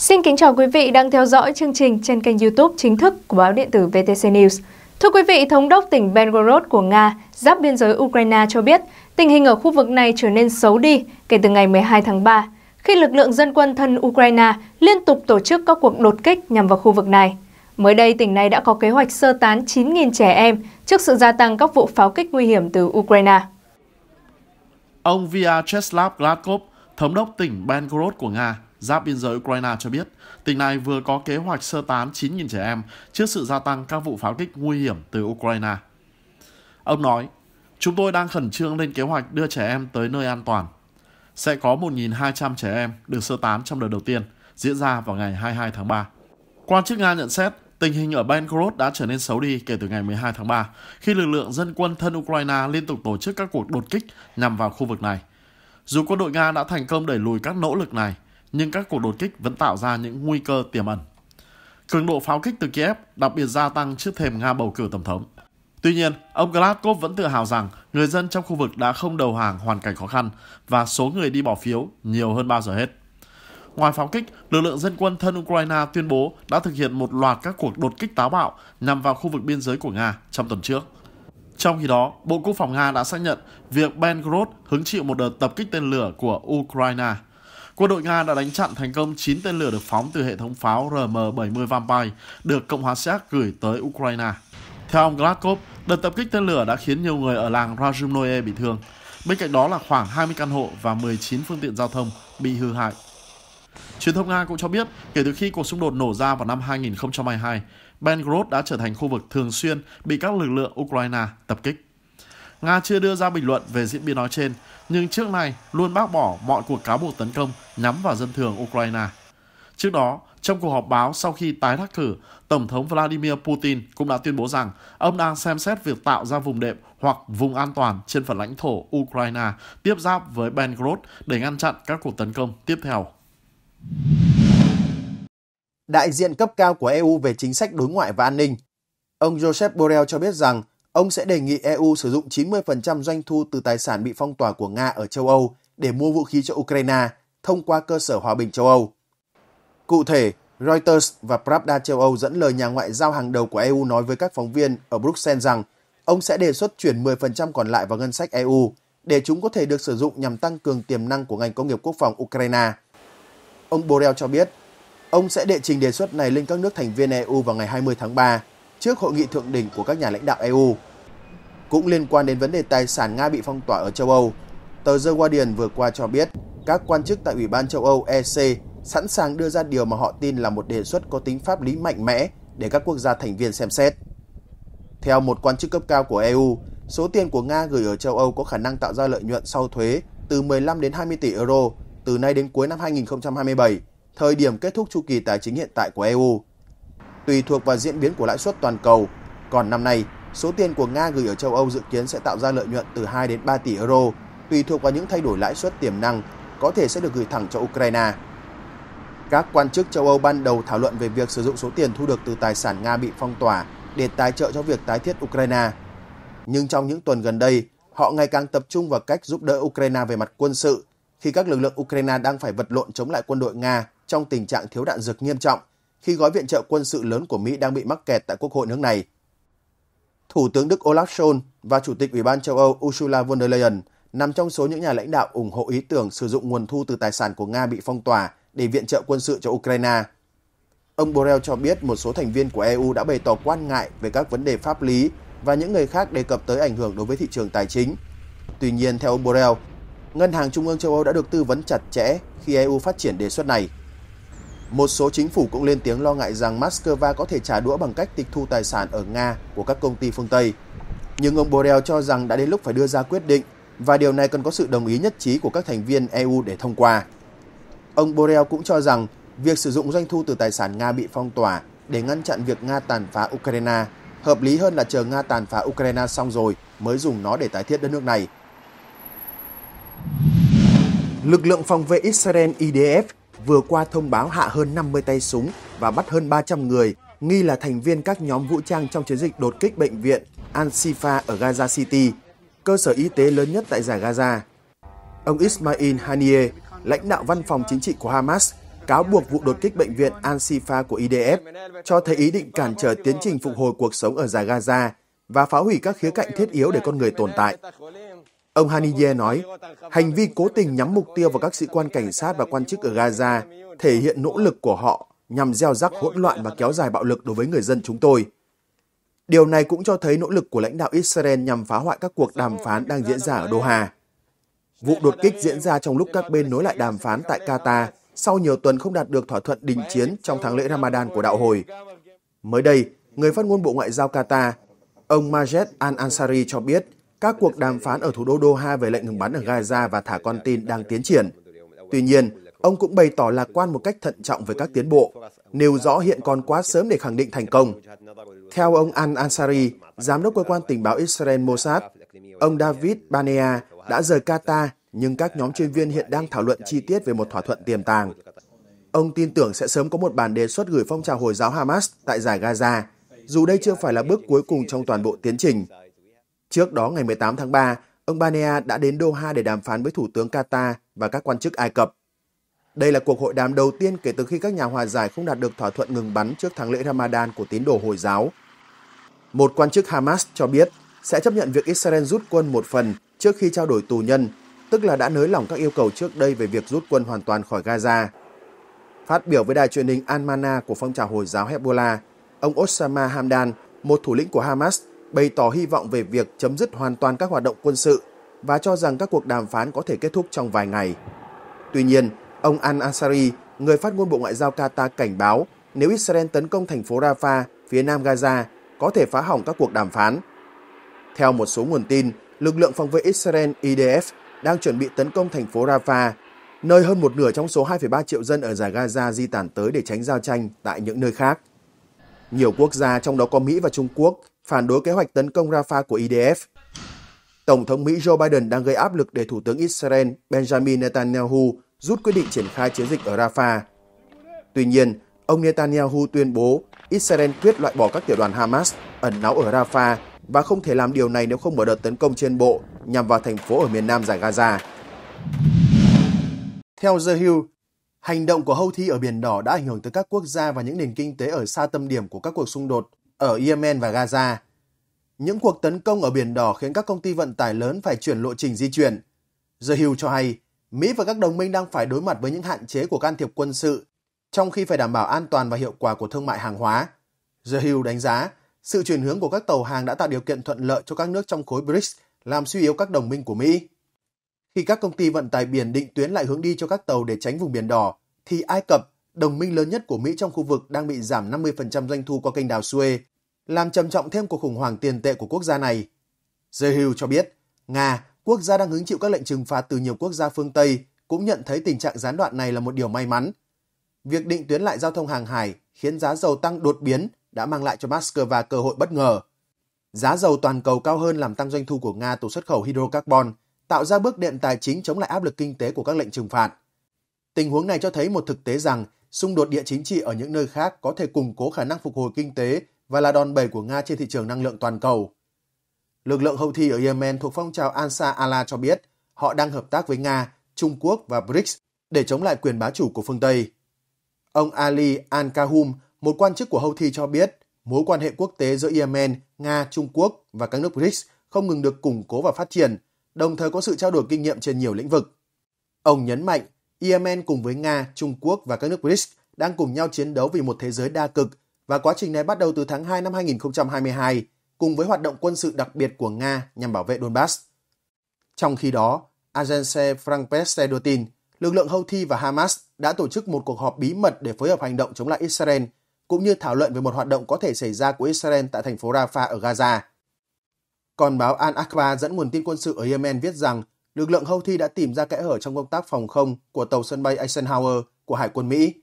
Xin kính chào quý vị đang theo dõi chương trình trên kênh YouTube chính thức của báo điện tử VTC News. Thưa quý vị, Thống đốc tỉnh Belgorod của Nga giáp biên giới Ukraine cho biết tình hình ở khu vực này trở nên xấu đi kể từ ngày 12 tháng 3, khi lực lượng dân quân thân Ukraine liên tục tổ chức các cuộc đột kích nhằm vào khu vực này. Mới đây, tỉnh này đã có kế hoạch sơ tán 9.000 trẻ em trước sự gia tăng các vụ pháo kích nguy hiểm từ Ukraine. Ông Vyacheslav Gladkov, thống đốc tỉnh Belgorod của Nga, giáp biên giới Ukraine cho biết, tỉnh này vừa có kế hoạch sơ tán 9.000 trẻ em trước sự gia tăng các vụ pháo kích nguy hiểm từ Ukraine. Ông nói, chúng tôi đang khẩn trương lên kế hoạch đưa trẻ em tới nơi an toàn. Sẽ có 1.200 trẻ em được sơ tán trong đợt đầu tiên, diễn ra vào ngày 22 tháng 3. Quan chức Nga nhận xét, tình hình ở Belgorod đã trở nên xấu đi kể từ ngày 12 tháng 3, khi lực lượng dân quân thân Ukraine liên tục tổ chức các cuộc đột kích nhằm vào khu vực này. Dù quân đội Nga đã thành công đẩy lùi các nỗ lực này, nhưng các cuộc đột kích vẫn tạo ra những nguy cơ tiềm ẩn. Cường độ pháo kích từ Kiev đặc biệt gia tăng trước thềm Nga bầu cử tổng thống. Tuy nhiên, ông Gladkov vẫn tự hào rằng người dân trong khu vực đã không đầu hàng hoàn cảnh khó khăn và số người đi bỏ phiếu nhiều hơn bao giờ hết. Ngoài pháo kích, lực lượng dân quân thân Ukraine tuyên bố đã thực hiện một loạt các cuộc đột kích táo bạo nhằm vào khu vực biên giới của Nga trong tuần trước. Trong khi đó, Bộ Quốc phòng Nga đã xác nhận việc Belgorod hứng chịu một đợt tập kích tên lửa của Ukraine – Quân đội Nga đã đánh chặn thành công 9 tên lửa được phóng từ hệ thống pháo RM-70 Vampire được Cộng hòa Séc gửi tới Ukraine. Theo ông Gladkov, đợt tập kích tên lửa đã khiến nhiều người ở làng Razumnoye bị thương. Bên cạnh đó là khoảng 20 căn hộ và 19 phương tiện giao thông bị hư hại. Truyền thông Nga cũng cho biết, kể từ khi cuộc xung đột nổ ra vào năm 2022, Belgorod đã trở thành khu vực thường xuyên bị các lực lượng Ukraine tập kích. Nga chưa đưa ra bình luận về diễn biến nói trên, nhưng trước nay luôn bác bỏ mọi cuộc cáo buộc tấn công nhắm vào dân thường Ukraine. Trước đó, trong cuộc họp báo sau khi tái đắc cử, Tổng thống Vladimir Putin cũng đã tuyên bố rằng ông đang xem xét việc tạo ra vùng đệm hoặc vùng an toàn trên phần lãnh thổ Ukraine tiếp giáp với Belgrade để ngăn chặn các cuộc tấn công tiếp theo. Đại diện cấp cao của EU về chính sách đối ngoại và an ninh, ông Joseph Borrell cho biết rằng Ông sẽ đề nghị EU sử dụng 90% doanh thu từ tài sản bị phong tỏa của Nga ở châu Âu để mua vũ khí cho Ukraine thông qua cơ sở hòa bình châu Âu. Cụ thể, Reuters và Pravda châu Âu dẫn lời nhà ngoại giao hàng đầu của EU nói với các phóng viên ở Bruxelles rằng ông sẽ đề xuất chuyển 10% còn lại vào ngân sách EU để chúng có thể được sử dụng nhằm tăng cường tiềm năng của ngành công nghiệp quốc phòng Ukraine. Ông Borrell cho biết, ông sẽ đệ trình đề xuất này lên các nước thành viên EU vào ngày 20 tháng 3 trước hội nghị thượng đỉnh của các nhà lãnh đạo EU. Cũng liên quan đến vấn đề tài sản Nga bị phong tỏa ở châu Âu, tờ The Guardian vừa qua cho biết các quan chức tại Ủy ban châu Âu EC sẵn sàng đưa ra điều mà họ tin là một đề xuất có tính pháp lý mạnh mẽ để các quốc gia thành viên xem xét. Theo một quan chức cấp cao của EU, số tiền của Nga gửi ở châu Âu có khả năng tạo ra lợi nhuận sau thuế từ 15 đến 20 tỷ euro từ nay đến cuối năm 2027, thời điểm kết thúc chu kỳ tài chính hiện tại của EU tùy thuộc vào diễn biến của lãi suất toàn cầu. Còn năm nay, số tiền của Nga gửi ở châu Âu dự kiến sẽ tạo ra lợi nhuận từ 2 đến 3 tỷ euro, tùy thuộc vào những thay đổi lãi suất tiềm năng có thể sẽ được gửi thẳng cho Ukraine. Các quan chức châu Âu ban đầu thảo luận về việc sử dụng số tiền thu được từ tài sản Nga bị phong tỏa để tài trợ cho việc tái thiết Ukraine. Nhưng trong những tuần gần đây, họ ngày càng tập trung vào cách giúp đỡ Ukraine về mặt quân sự khi các lực lượng Ukraine đang phải vật lộn chống lại quân đội Nga trong tình trạng thiếu đạn dược nghiêm trọng khi gói viện trợ quân sự lớn của Mỹ đang bị mắc kẹt tại quốc hội nước này. Thủ tướng Đức Olaf Scholz và Chủ tịch Ủy ban châu Âu Ursula von der Leyen nằm trong số những nhà lãnh đạo ủng hộ ý tưởng sử dụng nguồn thu từ tài sản của Nga bị phong tỏa để viện trợ quân sự cho Ukraine. Ông Borrell cho biết một số thành viên của EU đã bày tỏ quan ngại về các vấn đề pháp lý và những người khác đề cập tới ảnh hưởng đối với thị trường tài chính. Tuy nhiên, theo ông Borrell, Ngân hàng Trung ương châu Âu đã được tư vấn chặt chẽ khi EU phát triển đề xuất này. Một số chính phủ cũng lên tiếng lo ngại rằng Moscow có thể trả đũa bằng cách tịch thu tài sản ở Nga của các công ty phương Tây. Nhưng ông Borrell cho rằng đã đến lúc phải đưa ra quyết định và điều này cần có sự đồng ý nhất trí của các thành viên EU để thông qua. Ông Borrell cũng cho rằng việc sử dụng doanh thu từ tài sản Nga bị phong tỏa để ngăn chặn việc Nga tàn phá Ukraine hợp lý hơn là chờ Nga tàn phá Ukraine xong rồi mới dùng nó để tái thiết đất nước này. Lực lượng phòng vệ Israel IDF vừa qua thông báo hạ hơn 50 tay súng và bắt hơn 300 người nghi là thành viên các nhóm vũ trang trong chiến dịch đột kích bệnh viện Al-Shifa ở Gaza City, cơ sở y tế lớn nhất tại giải Gaza. Ông Ismail Haniyeh, lãnh đạo văn phòng chính trị của Hamas, cáo buộc vụ đột kích bệnh viện Al-Shifa của IDF cho thấy ý định cản trở tiến trình phục hồi cuộc sống ở giải Gaza và phá hủy các khía cạnh thiết yếu để con người tồn tại. Ông Hanije nói, hành vi cố tình nhắm mục tiêu vào các sĩ quan cảnh sát và quan chức ở Gaza thể hiện nỗ lực của họ nhằm gieo rắc hỗn loạn và kéo dài bạo lực đối với người dân chúng tôi. Điều này cũng cho thấy nỗ lực của lãnh đạo Israel nhằm phá hoại các cuộc đàm phán đang diễn ra ở Doha. Vụ đột kích diễn ra trong lúc các bên nối lại đàm phán tại Qatar sau nhiều tuần không đạt được thỏa thuận đình chiến trong tháng lễ Ramadan của đạo hồi. Mới đây, người phát ngôn Bộ Ngoại giao Qatar, ông Majed Al-Ansari cho biết các cuộc đàm phán ở thủ đô Doha về lệnh ngừng bắn ở Gaza và thả con tin đang tiến triển. Tuy nhiên, ông cũng bày tỏ lạc quan một cách thận trọng về các tiến bộ, nêu rõ hiện còn quá sớm để khẳng định thành công. Theo ông Al-Ansari, giám đốc cơ quan tình báo Israel Mossad, ông David Banea đã rời Qatar nhưng các nhóm chuyên viên hiện đang thảo luận chi tiết về một thỏa thuận tiềm tàng. Ông tin tưởng sẽ sớm có một bản đề xuất gửi phong trào Hồi giáo Hamas tại giải Gaza, dù đây chưa phải là bước cuối cùng trong toàn bộ tiến trình, Trước đó ngày 18 tháng 3, ông Banea đã đến Doha để đàm phán với Thủ tướng Qatar và các quan chức Ai Cập. Đây là cuộc hội đàm đầu tiên kể từ khi các nhà hòa giải không đạt được thỏa thuận ngừng bắn trước tháng lễ Ramadan của tín đồ Hồi giáo. Một quan chức Hamas cho biết sẽ chấp nhận việc Israel rút quân một phần trước khi trao đổi tù nhân, tức là đã nới lỏng các yêu cầu trước đây về việc rút quân hoàn toàn khỏi Gaza. Phát biểu với đài truyền hình Al-Mana của phong trào Hồi giáo Hezbollah, ông Osama Hamdan, một thủ lĩnh của Hamas, bày tỏ hy vọng về việc chấm dứt hoàn toàn các hoạt động quân sự và cho rằng các cuộc đàm phán có thể kết thúc trong vài ngày. Tuy nhiên, ông Al-Ansari, người phát ngôn Bộ Ngoại giao Qatar cảnh báo nếu Israel tấn công thành phố Rafah, phía nam Gaza, có thể phá hỏng các cuộc đàm phán. Theo một số nguồn tin, lực lượng phòng vệ Israel IDF đang chuẩn bị tấn công thành phố Rafah, nơi hơn một nửa trong số 2,3 triệu dân ở giải Gaza di tản tới để tránh giao tranh tại những nơi khác. Nhiều quốc gia trong đó có Mỹ và Trung Quốc phản đối kế hoạch tấn công Rafah của IDF. Tổng thống Mỹ Joe Biden đang gây áp lực để Thủ tướng Israel Benjamin Netanyahu rút quyết định triển khai chiến dịch ở Rafah. Tuy nhiên, ông Netanyahu tuyên bố Israel quyết loại bỏ các tiểu đoàn Hamas ẩn náu ở Rafah và không thể làm điều này nếu không mở đợt tấn công trên bộ nhằm vào thành phố ở miền nam giải Gaza. Theo The Hill, hành động của Houthi ở Biển Đỏ đã ảnh hưởng tới các quốc gia và những nền kinh tế ở xa tâm điểm của các cuộc xung đột ở Yemen và Gaza. Những cuộc tấn công ở Biển Đỏ khiến các công ty vận tải lớn phải chuyển lộ trình di chuyển. The Hill cho hay, Mỹ và các đồng minh đang phải đối mặt với những hạn chế của can thiệp quân sự, trong khi phải đảm bảo an toàn và hiệu quả của thương mại hàng hóa. The Hill đánh giá, sự chuyển hướng của các tàu hàng đã tạo điều kiện thuận lợi cho các nước trong khối BRICS làm suy yếu các đồng minh của Mỹ. Khi các công ty vận tải biển định tuyến lại hướng đi cho các tàu để tránh vùng biển đỏ, thì Ai Cập, đồng minh lớn nhất của Mỹ trong khu vực đang bị giảm 50% doanh thu qua kênh đào Suez làm trầm trọng thêm cuộc khủng hoảng tiền tệ của quốc gia này. Zehu cho biết, Nga, quốc gia đang hứng chịu các lệnh trừng phạt từ nhiều quốc gia phương Tây, cũng nhận thấy tình trạng gián đoạn này là một điều may mắn. Việc định tuyến lại giao thông hàng hải khiến giá dầu tăng đột biến đã mang lại cho Moscow cơ hội bất ngờ. Giá dầu toàn cầu cao hơn làm tăng doanh thu của Nga từ xuất khẩu hydrocarbon, tạo ra bước đệm tài chính chống lại áp lực kinh tế của các lệnh trừng phạt. Tình huống này cho thấy một thực tế rằng xung đột địa chính trị ở những nơi khác có thể củng cố khả năng phục hồi kinh tế và là đòn bẩy của Nga trên thị trường năng lượng toàn cầu. Lực lượng Houthi ở Yemen thuộc phong trào Ansar Allah cho biết họ đang hợp tác với Nga, Trung Quốc và BRICS để chống lại quyền bá chủ của phương Tây. Ông Ali Al-Kahum, một quan chức của Houthi cho biết mối quan hệ quốc tế giữa Yemen, Nga, Trung Quốc và các nước BRICS không ngừng được củng cố và phát triển, đồng thời có sự trao đổi kinh nghiệm trên nhiều lĩnh vực. Ông nhấn mạnh Yemen cùng với Nga, Trung Quốc và các nước BRICS đang cùng nhau chiến đấu vì một thế giới đa cực và quá trình này bắt đầu từ tháng 2 năm 2022 cùng với hoạt động quân sự đặc biệt của Nga nhằm bảo vệ Donbass. Trong khi đó, Agence France đưa tin lực lượng Houthi và Hamas đã tổ chức một cuộc họp bí mật để phối hợp hành động chống lại Israel, cũng như thảo luận về một hoạt động có thể xảy ra của Israel tại thành phố Rafah ở Gaza. Còn báo Al-Akba dẫn nguồn tin quân sự ở Yemen viết rằng lực lượng Houthi đã tìm ra kẽ hở trong công tác phòng không của tàu sân bay Eisenhower của Hải quân Mỹ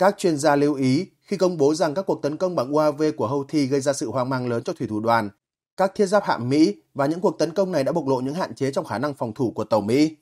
các chuyên gia lưu ý khi công bố rằng các cuộc tấn công bằng UAV của Houthi gây ra sự hoang mang lớn cho thủy thủ đoàn, các thiết giáp hạm Mỹ và những cuộc tấn công này đã bộc lộ những hạn chế trong khả năng phòng thủ của tàu Mỹ.